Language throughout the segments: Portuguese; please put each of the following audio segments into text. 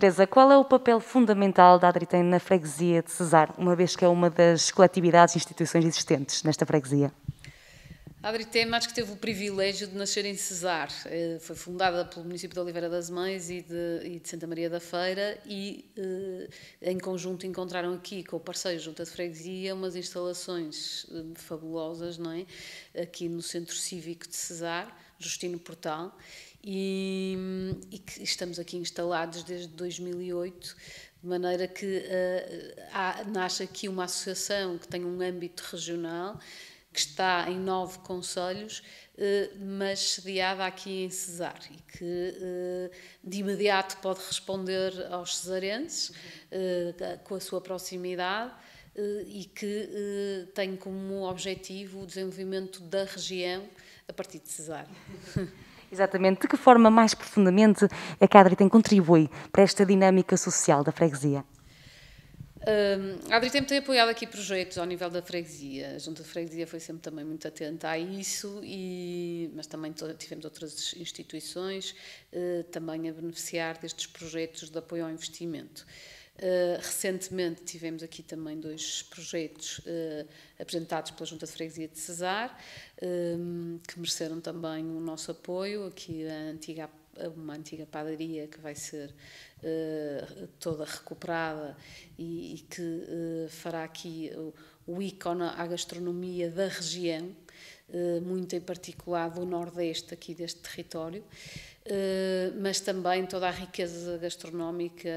Teresa, qual é o papel fundamental da Adritem na freguesia de Cesar, uma vez que é uma das coletividades e instituições existentes nesta freguesia? A Adritem acho que teve o privilégio de nascer em Cesar. Eh, foi fundada pelo município de Oliveira das Mães e de, e de Santa Maria da Feira e eh, em conjunto encontraram aqui com o parceiro Junta de Freguesia umas instalações eh, fabulosas, não é? Aqui no Centro Cívico de Cesar, Justino Portal e, e que estamos aqui instalados desde 2008, de maneira que uh, há, nasce aqui uma associação que tem um âmbito regional, que está em nove conselhos, eh, mas sediada aqui em Cesar e que eh, de imediato pode responder aos cesarenses com a sua proximidade e que tem como objetivo o desenvolvimento da região a partir de Cesar. Exatamente. De que forma mais profundamente é a tem contribui para esta dinâmica social da freguesia? Hum, a Adritem tem apoiado aqui projetos ao nível da freguesia. A Junta de Freguesia foi sempre também muito atenta a isso, e, mas também tivemos outras instituições uh, também a beneficiar destes projetos de apoio ao investimento. Eh, recentemente tivemos aqui também dois projetos uh, apresentados pela Junta de Freguesia de Cesar, um, ehm, que mereceram também o nosso apoio. Aqui a antiga, uma antiga padaria que vai ser uh, toda recuperada e, e que fará aqui o ícone à gastronomia da região, eh, muito em particular do Nordeste, aqui deste território, eh, mas também toda a riqueza gastronómica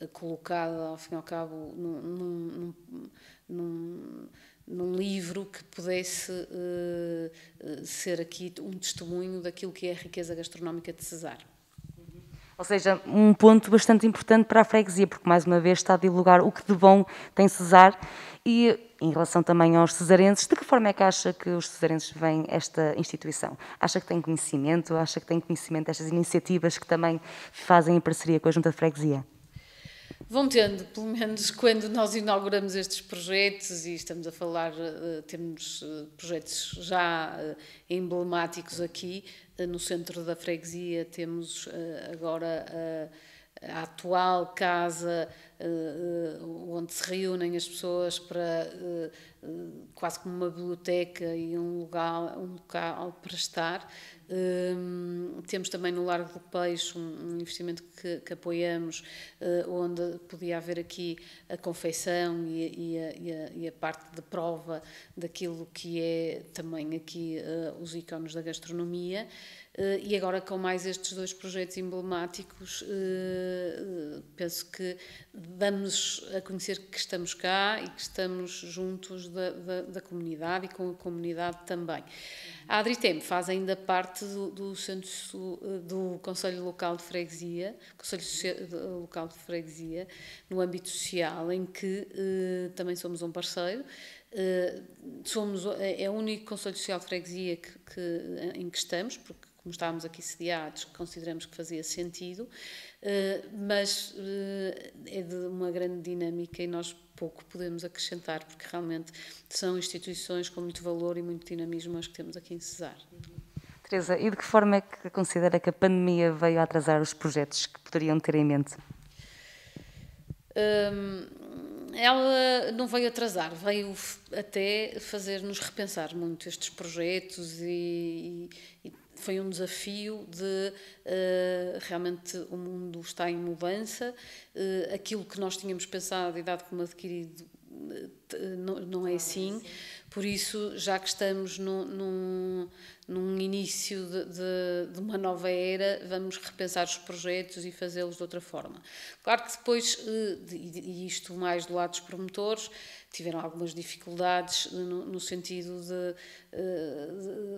eh, colocada, ao fim e ao cabo, num, num, num, num livro que pudesse ser aqui um testemunho daquilo que é a riqueza gastronómica de Cesar. Ou seja, um ponto bastante importante para a freguesia, porque mais uma vez está a divulgar o que de bom tem Cesar e em relação também aos cesarenses, de que forma é que acha que os cesarenses veem esta instituição? Acha que tem conhecimento? Acha que tem conhecimento destas iniciativas que também fazem em parceria com a Junta de Freguesia? Vão tendo, pelo menos quando nós inauguramos estes projetos e estamos a falar, eh, temos eh, projetos já eh, emblemáticos aqui, no centro da freguesia temos agora a, a atual casa eh, eh, onde se reúnem as pessoas para eh, quase como uma biblioteca e um local, um local para estar. Ehm, temos também no Largo do Peixe um investimento que, que apoiamos, onde podia haver aqui a confeição e, e, a, e, a, e a, parte de prova daquilo que é também aqui os ícones da gastronomia. E agora com mais estes dois projetos emblemáticos, penso que damos a conhecer que estamos cá e que estamos juntos da, da, da comunidade e com a comunidade também. A Adritem faz ainda parte do, do, centro, do Conselho Local de Freguesia, Conselho Local de Freguesia, no âmbito social, em que eh, também somos um parceiro. Eh, somos, é, é o único Conselho Social de Freguesia que, que, em que estamos, porque como estávamos aqui sediados, que consideramos que fazia sentido, eh, mas eh, é de uma grande dinâmica e nós pouco podemos acrescentar, porque realmente são instituições com muito valor e muito dinamismo as que temos aqui em Cesar. Teresa, e de que forma é que considera que a pandemia veio a atrasar os projetos que poderiam ter em mente? Hum, ela não veio atrasar, veio até fazer-nos repensar muito estes projetos e, e, e foi um desafio de uh, realmente o mundo está em mudança, uh, aquilo que nós tínhamos pensado e dado como adquirido eh, não, não, é, é assim. assim, por isso, já que estamos num, início de, de, de, uma nova era, vamos repensar os projetos e fazê-los de outra forma. Claro que depois, eh, e isto mais do lado dos promotores, tiveram algumas dificuldades no, no sentido eh,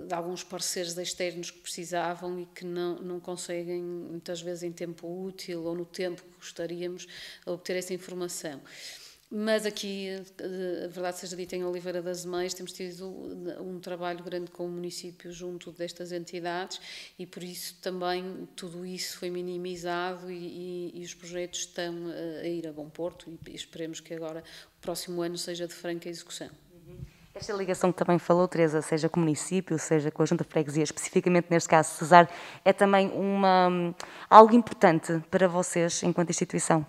de, de, alguns parceiros externos que precisavam e que não, não conseguem, muitas vezes em tempo útil ou no tempo que gostaríamos, obter essa informação. Mas aqui, eh, a verdade seja dita, em Oliveira das Mães temos tido um trabalho grande com o município junto destas entidades e por isso também tudo isso foi minimizado e, e, e os projetos estão eh, a ir a bom porto e esperemos que agora o próximo ano seja de franca execução. Uhum. Esta ligação que também falou, Teresa, seja com o município, seja com a Junta de Freguesia, especificamente neste caso Cesar, é também uma, hum, algo importante para vocês enquanto instituição?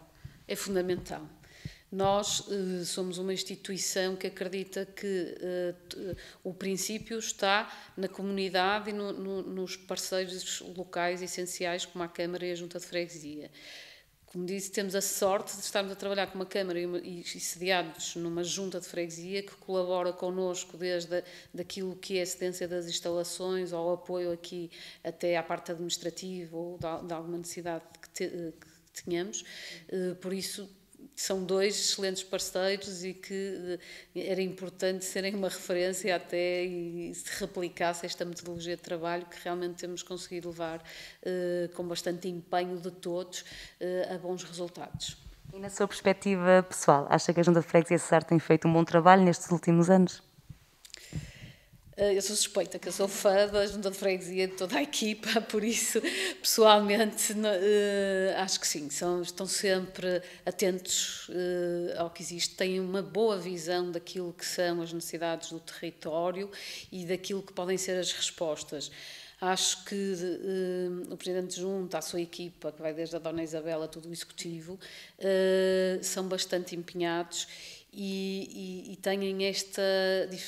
É fundamental nós eh, somos uma instituição que acredita que eh, eh, o princípio está na comunidade e no, no, nos parceiros locais essenciais, como a Câmara e a Junta de Freguesia. Como disse, temos a sorte de estarmos a trabalhar com uma Câmara e, e sediados numa junta de freguesia que colabora connosco desde a, daquilo que é a cedência das instalações ao apoio aqui até à parte administrativa ou de, de alguma necessidade que, te, que tenhamos. por isso, são dois excelentes parceiros e que eh, era importante serem uma referência até e se replicasse esta metodologia de trabalho que realmente temos conseguido levar eh, com bastante empenho de todos eh, a bons resultados. E na sua perspectiva pessoal, acha que a Junta de Freguesia Cesar tem feito um bom trabalho nestes últimos anos? Eh, eu sou suspeita, que eu sou fã da junta de freguesia, de toda a equipa, por isso, pessoalmente, eh, acho que sim, são, estão sempre atentos eh, ao que existe, têm uma boa visão daquilo que são as necessidades do território e daquilo que podem ser as respostas. Acho que uh, o Presidente Junta, a sua equipa, que vai desde a Dona Isabela, todo o Executivo, uh, são bastante empenhados e, e, e têm esta.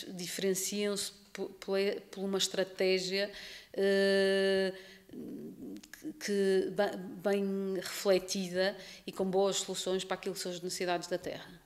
diferenciam-se por uma estratégia eh, que bem refletida e com boas soluções para aquilo que são as necessidades da terra.